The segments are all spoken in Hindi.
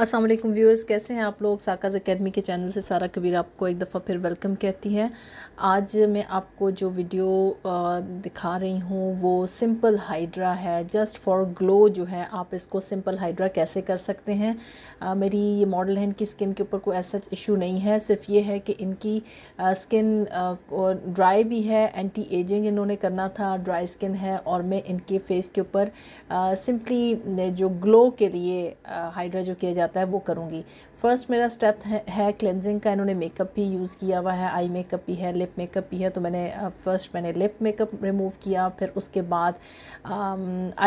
अस्सलाम वालेकुम व्यूअर्स कैसे हैं आप लोग साकाज एकेडमी के चैनल से सारा कबीर आपको एक दफ़ा फिर वेलकम कहती है आज मैं आपको जो वीडियो दिखा रही हूँ वो सिंपल हाइड्रा है जस्ट फॉर ग्लो जो है आप इसको सिंपल हाइड्रा कैसे कर सकते हैं आ, मेरी ये मॉडल है इनकी स्किन के ऊपर कोई ऐसा इशू नहीं है सिर्फ ये है कि इनकी आ, स्किन ड्राई भी है एंटी एजिंग इन्होंने करना था ड्राई स्किन है और मैं इनके फेस के ऊपर सिंपली जो ग्लो के लिए हाइड्रा जो किया जाता जाता है वो करूँगी फर्स्ट मेरा स्टेप है, क्लेंजिंग का इन्होंने मेकअप भी यूज़ किया हुआ है आई मेकअप भी है लिप मेकअप भी है तो मैंने फ़र्स्ट मैंने लिप मेकअप रिमूव किया फिर उसके बाद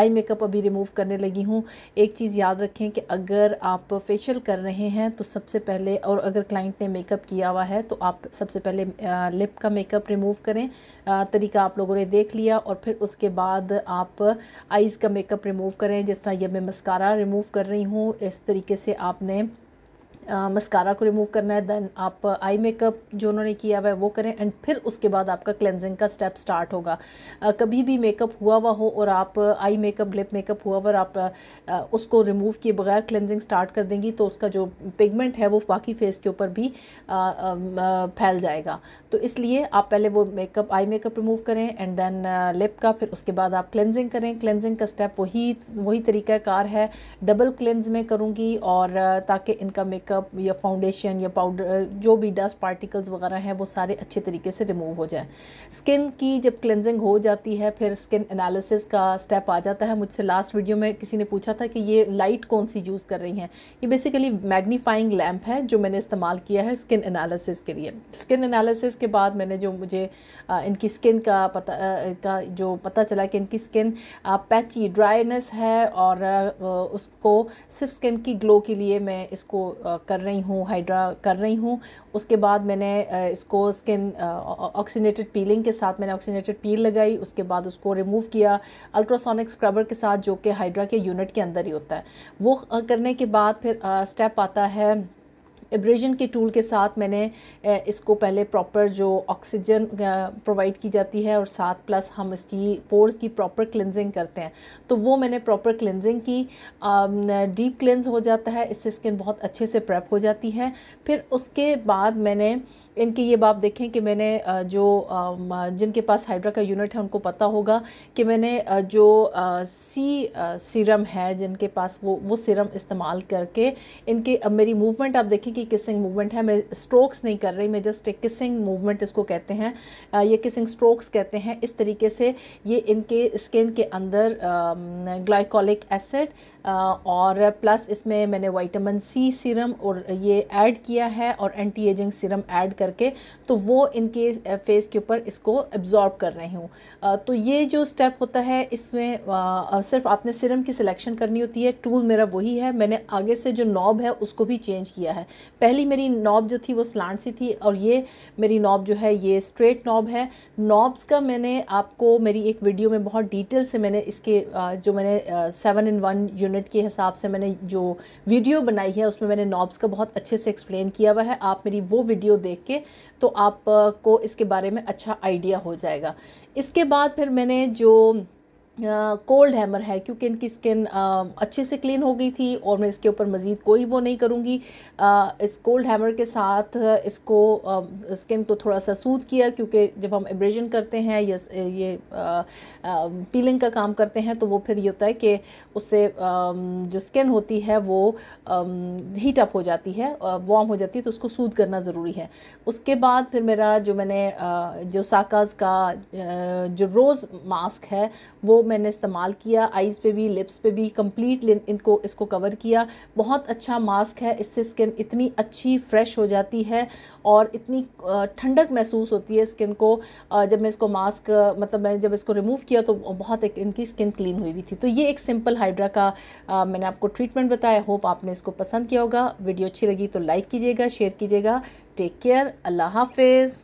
आई मेकअप अभी रिमूव करने लगी हूँ एक चीज़ याद रखें कि अगर आप फेशियल कर रहे हैं तो सबसे पहले और अगर क्लाइंट ने मेकअप किया हुआ है तो आप सबसे पहले लिप का मेकअप रिमूव करें तरीका आप लोगों ने देख लिया और फिर उसके बाद आप आईज़ का मेकअप रिमूव करें जिस तरह यह मैं मस्कारा रिमूव कर रही हूँ इस तरीके से आपने मस्कारा को रिमूव करना है देन आप आई मेकअप जो उन्होंने किया हुआ है वो करें एंड फिर उसके बाद आपका क्लेंजिंग का स्टेप स्टार्ट होगा आ, कभी भी मेकअप हुआ हुआ हो और आप आई मेकअप लिप मेकअप हुआ हुआ आप आ, उसको रिमूव किए बगैर क्लेंजिंग स्टार्ट कर देंगी तो उसका जो पिगमेंट है वो बाकी फेस के ऊपर भी आ, फैल जाएगा तो इसलिए आप पहले वो मेकअप आई मेकअप रिमूव करें एंड देन लिप का फिर उसके बाद आप क्लेंजिंग करें क्लेंजिंग का स्टेप वही वही तरीक़ाकार है डबल क्लेंज में करूँगी और ताकि इनका मेकअप मेकअप या फाउंडेशन या पाउडर जो भी डस्ट पार्टिकल्स वगैरह हैं वो सारे अच्छे तरीके से रिमूव हो जाए स्किन की जब क्लेंजिंग हो जाती है फिर स्किन एनालिसिस का स्टेप आ जाता है मुझसे लास्ट वीडियो में किसी ने पूछा था कि ये लाइट कौन सी यूज़ कर रही हैं ये बेसिकली मैग्नीफाइंग लैम्प है जो मैंने इस्तेमाल किया है स्किन एनालिसिस के लिए स्किन एनालिसिस के बाद मैंने जो मुझे आ, इनकी स्किन का पता आ, का जो पता चला कि इनकी स्किन पैची ड्राइनेस है और आ, उसको सिर्फ स्किन की ग्लो के लिए मैं इसको कर रही हूँ हाइड्रा कर रही हूँ उसके बाद मैंने इसको स्किन ऑक्सीनेटेड पीलिंग के साथ मैंने ऑक्सीनेटेड पील लगाई उसके बाद उसको रिमूव किया अल्ट्रासोनिक स्क्रबर के साथ जो कि हाइड्रा के यूनिट के अंदर ही होता है वो करने के बाद फिर स्टेप आता है एब्रेजन के टूल के साथ मैंने इसको पहले प्रॉपर जो ऑक्सीजन प्रोवाइड की जाती है और साथ प्लस हम इसकी पोर्स की प्रॉपर क्लिनजिंग करते हैं तो वो मैंने प्रॉपर क्लिनजिंग की डीप क्लिनज हो जाता है इससे स्किन बहुत अच्छे से प्रेप हो जाती है फिर उसके बाद मैंने इनकी ये बात देखें कि मैंने जो जिनके पास हाइड्रा का यूनिट है उनको पता होगा कि मैंने जो सी सीरम है जिनके पास वो वो सीरम इस्तेमाल करके इनके अब मेरी मूवमेंट आप देखें कि किसिंग मूवमेंट है मैं स्ट्रोक्स नहीं कर रही मैं जस्ट एक किसिंग मूवमेंट इसको कहते हैं ये किसिंग स्ट्रोक्स कहते हैं इस तरीके से ये इनके स्किन के अंदर ग्लाइकोलिक एसिड और प्लस इसमें मैंने वाइटामिन सी सीरम और ये ऐड किया है और एंटी एजिंग सीरम ऐड कर करके तो वो इनके फेस के ऊपर इसको एब्ज़ॉर्ब कर रही हूँ तो ये जो स्टेप होता है इसमें सिर्फ आपने सिरम की सिलेक्शन करनी होती है टूल मेरा वही है मैंने आगे से जो नॉब है उसको भी चेंज किया है पहली मेरी नॉब जो थी वो स्लांट सी थी और ये मेरी नॉब जो है ये स्ट्रेट नॉब है नॉब्स का मैंने आपको मेरी एक वीडियो में बहुत डिटेल से मैंने इसके जो मैंने सेवन इन वन यूनिट के हिसाब से मैंने जो वीडियो बनाई है उसमें मैंने नॉब्स का बहुत अच्छे से एक्सप्लेन किया हुआ है आप मेरी वो वीडियो देख के करके तो आपको इसके बारे में अच्छा आइडिया हो जाएगा इसके बाद फिर मैंने जो कोल्ड हैमर है क्योंकि इनकी स्किन अच्छे से क्लीन हो गई थी और मैं इसके ऊपर मज़ीद कोई वो नहीं करूँगी इस कोल्ड हैमर के साथ इसको आ, स्किन को थोड़ा सा सूद किया क्योंकि जब हम एब्रेजन करते हैं या ये पीलिंग का काम करते हैं तो वो फिर ये होता है कि उससे जो स्किन होती है वो हीट अप हो जाती है वार्म हो जाती है तो उसको सूद करना ज़रूरी है उसके बाद फिर मेरा जो मैंने जो साकाज का जो रोज़ मास्क है वो मैंने इस्तेमाल किया आइज़ पे भी लिप्स पे भी कम्प्लीट इनको इसको कवर किया बहुत अच्छा मास्क है इससे स्किन इतनी अच्छी फ्रेश हो जाती है और इतनी ठंडक महसूस होती है स्किन को जब मैं इसको मास्क मतलब मैंने जब इसको रिमूव किया तो बहुत एक इनकी स्किन क्लीन हुई हुई थी तो ये एक सिंपल हाइड्रा का मैंने आपको ट्रीटमेंट बताया होप आपने इसको पसंद किया होगा वीडियो अच्छी लगी तो लाइक कीजिएगा शेयर कीजिएगा टेक केयर अल्लाह हाफिज़